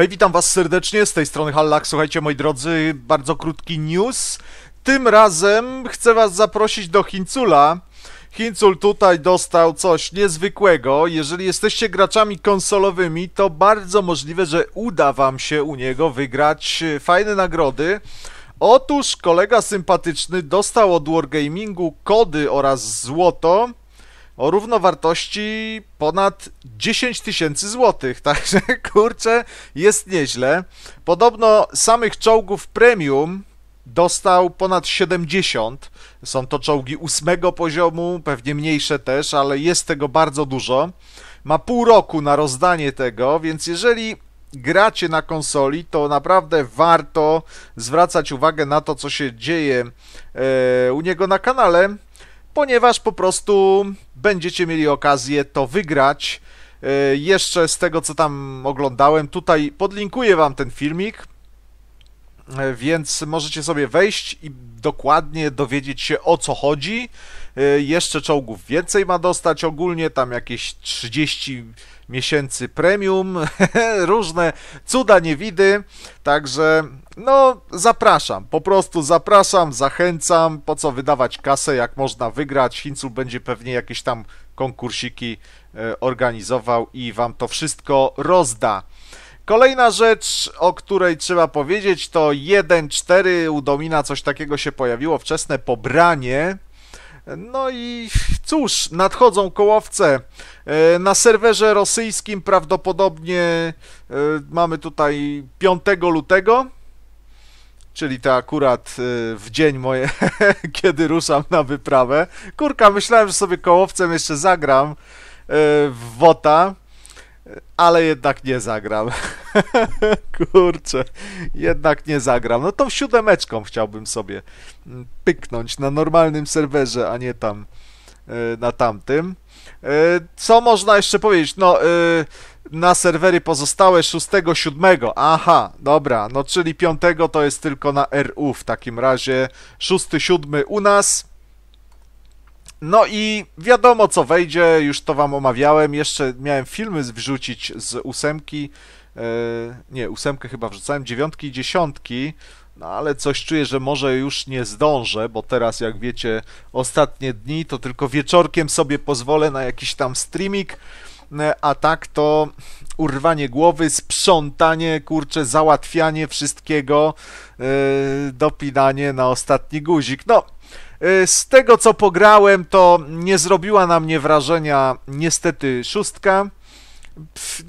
Hej, witam was serdecznie, z tej strony Hallak. Słuchajcie, moi drodzy, bardzo krótki news. Tym razem chcę was zaprosić do Hincula. Hincul tutaj dostał coś niezwykłego. Jeżeli jesteście graczami konsolowymi, to bardzo możliwe, że uda wam się u niego wygrać fajne nagrody. Otóż kolega sympatyczny dostał od Wargamingu kody oraz złoto o równowartości ponad 10 tysięcy złotych, także kurczę, jest nieźle. Podobno samych czołgów premium dostał ponad 70. Są to czołgi ósmego poziomu, pewnie mniejsze też, ale jest tego bardzo dużo. Ma pół roku na rozdanie tego, więc jeżeli gracie na konsoli, to naprawdę warto zwracać uwagę na to, co się dzieje e, u niego na kanale ponieważ po prostu będziecie mieli okazję to wygrać. E, jeszcze z tego, co tam oglądałem, tutaj podlinkuję Wam ten filmik, e, więc możecie sobie wejść i dokładnie dowiedzieć się o co chodzi. E, jeszcze czołgów więcej ma dostać ogólnie, tam jakieś 30 miesięcy premium, różne cuda niewidy, także no zapraszam, po prostu zapraszam, zachęcam, po co wydawać kasę, jak można wygrać, Hincul będzie pewnie jakieś tam konkursiki e, organizował i wam to wszystko rozda. Kolejna rzecz, o której trzeba powiedzieć, to 1-4 u Domina coś takiego się pojawiło, wczesne pobranie. No i cóż, nadchodzą kołowce. E, na serwerze rosyjskim prawdopodobnie e, mamy tutaj 5 lutego, czyli to akurat e, w dzień moje, kiedy ruszam na wyprawę. Kurka, myślałem, że sobie kołowcem jeszcze zagram w WOTA, ale jednak nie zagram. Kurczę, jednak nie zagram. No tą siódemeczką chciałbym sobie mm, pyknąć na normalnym serwerze, a nie tam e, na tamtym. E, co można jeszcze powiedzieć? No, e, na serwery pozostałe 6, 7. Aha, dobra, no czyli 5 to jest tylko na RU w takim razie. 6, 7 u nas. No i wiadomo co wejdzie, już to wam omawiałem. Jeszcze miałem filmy wrzucić z ósemki E, nie, ósemkę chyba wrzucałem, dziewiątki i dziesiątki, no ale coś czuję, że może już nie zdążę, bo teraz jak wiecie, ostatnie dni to tylko wieczorkiem sobie pozwolę na jakiś tam streamik, e, a tak to urwanie głowy, sprzątanie, kurcze, załatwianie wszystkiego, e, dopinanie na ostatni guzik. No, z tego co pograłem, to nie zrobiła na mnie wrażenia niestety szóstka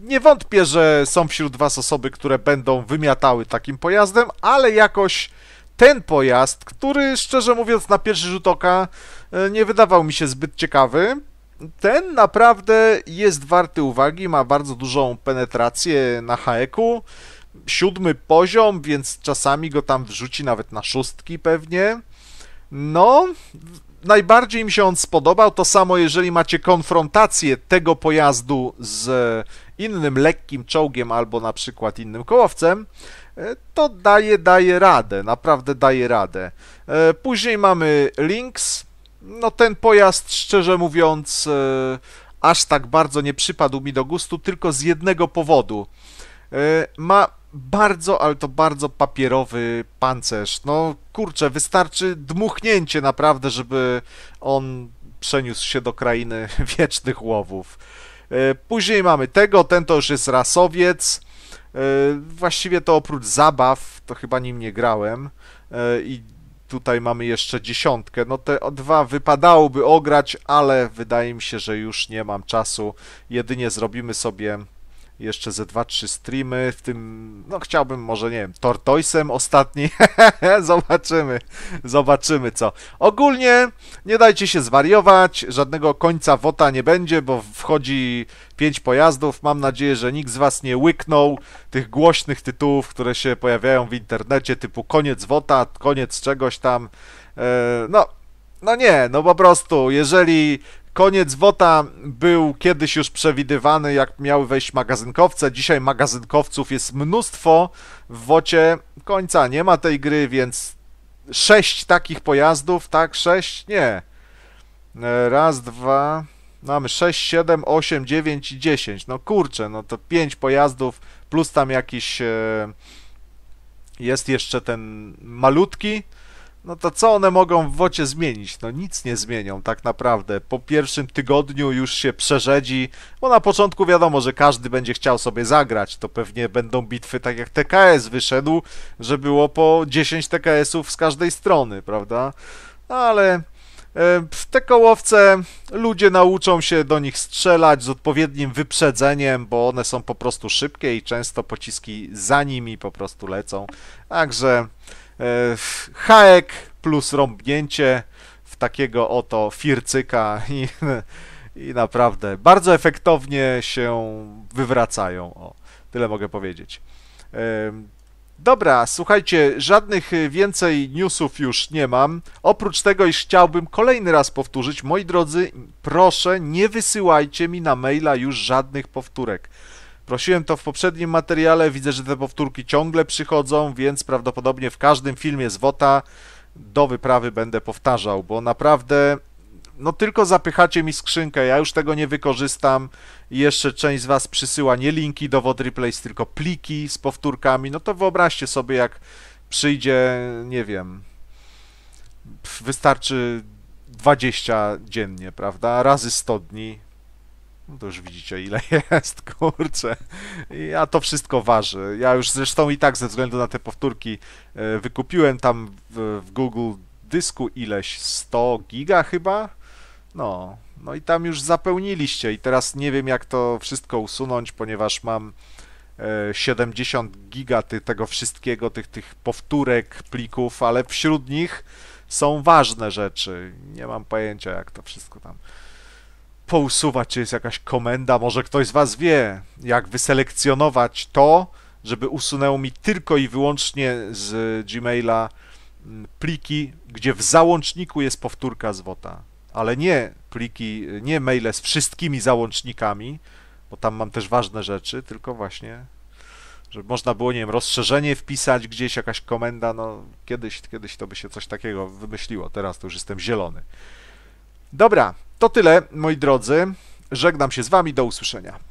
nie wątpię, że są wśród Was osoby, które będą wymiatały takim pojazdem, ale jakoś ten pojazd, który szczerze mówiąc na pierwszy rzut oka e, nie wydawał mi się zbyt ciekawy, ten naprawdę jest warty uwagi, ma bardzo dużą penetrację na haeku, siódmy poziom, więc czasami go tam wrzuci nawet na szóstki pewnie. No, najbardziej mi się on spodobał. To samo, jeżeli macie konfrontację tego pojazdu z e, innym lekkim czołgiem albo na przykład innym kołowcem, e, to daje, daje radę, naprawdę daje radę. E, później mamy Lynx. No ten pojazd, szczerze mówiąc, aż tak bardzo nie przypadł mi do gustu, tylko z jednego powodu. Ma bardzo, ale to bardzo papierowy pancerz. No kurczę, wystarczy dmuchnięcie naprawdę, żeby on przeniósł się do krainy wiecznych łowów. E, później mamy tego, ten to już jest rasowiec. E, właściwie to oprócz zabaw, to chyba nim nie grałem. E, I tutaj mamy jeszcze dziesiątkę. No te dwa wypadałoby ograć, ale wydaje mi się, że już nie mam czasu. Jedynie zrobimy sobie jeszcze ze 2-3 streamy, w tym, no chciałbym może, nie wiem, Tortoisem ostatni, zobaczymy, zobaczymy co. Ogólnie nie dajcie się zwariować, żadnego końca WOTA nie będzie, bo wchodzi 5 pojazdów, mam nadzieję, że nikt z Was nie łyknął tych głośnych tytułów, które się pojawiają w internecie, typu koniec WOTA, koniec czegoś tam, e, no... No nie, no po prostu, jeżeli Koniec WOTA był kiedyś już przewidywany, jak miały wejść magazynkowce. Dzisiaj magazynkowców jest mnóstwo. W WOCie końca nie ma tej gry, więc sześć takich pojazdów, tak? Sześć? Nie. E, raz, dwa... No mamy 6, 7, 8, 9 i 10. No kurczę, no to 5 pojazdów plus tam jakiś... E, jest jeszcze ten malutki, no to co one mogą w wocie zmienić? No nic nie zmienią tak naprawdę. Po pierwszym tygodniu już się przerzedzi, bo na początku wiadomo, że każdy będzie chciał sobie zagrać. To pewnie będą bitwy tak jak TKS wyszedł, że było po 10 TKS-ów z każdej strony, prawda? Ale e, te kołowce ludzie nauczą się do nich strzelać z odpowiednim wyprzedzeniem, bo one są po prostu szybkie i często pociski za nimi po prostu lecą. Także E, haek plus rąbnięcie w takiego oto fircyka i, i naprawdę bardzo efektownie się wywracają. O, tyle mogę powiedzieć. E, dobra, słuchajcie, żadnych więcej newsów już nie mam. Oprócz tego, iż chciałbym kolejny raz powtórzyć, moi drodzy, proszę, nie wysyłajcie mi na maila już żadnych powtórek. Prosiłem to w poprzednim materiale, widzę, że te powtórki ciągle przychodzą, więc prawdopodobnie w każdym filmie z WOTA do wyprawy będę powtarzał, bo naprawdę no tylko zapychacie mi skrzynkę, ja już tego nie wykorzystam i jeszcze część z Was przysyła nie linki do WOD Replays, tylko pliki z powtórkami, no to wyobraźcie sobie jak przyjdzie, nie wiem, wystarczy 20 dziennie, prawda, razy 100 dni, no to już widzicie ile jest, kurczę. Ja to wszystko waży. Ja już zresztą i tak ze względu na te powtórki e, wykupiłem tam w, w Google dysku ileś 100 giga chyba. No, no i tam już zapełniliście i teraz nie wiem jak to wszystko usunąć, ponieważ mam 70 e, giga tego wszystkiego, tych, tych powtórek, plików, ale wśród nich są ważne rzeczy. Nie mam pojęcia jak to wszystko tam pousuwać, czy jest jakaś komenda, może ktoś z Was wie, jak wyselekcjonować to, żeby usunęło mi tylko i wyłącznie z Gmaila mm, pliki, gdzie w załączniku jest powtórka zwota ale nie pliki, nie maile z wszystkimi załącznikami, bo tam mam też ważne rzeczy, tylko właśnie, żeby można było, nie wiem, rozszerzenie wpisać gdzieś, jakaś komenda, no kiedyś, kiedyś to by się coś takiego wymyśliło, teraz to już jestem zielony. Dobra, to tyle, moi drodzy. Żegnam się z Wami, do usłyszenia.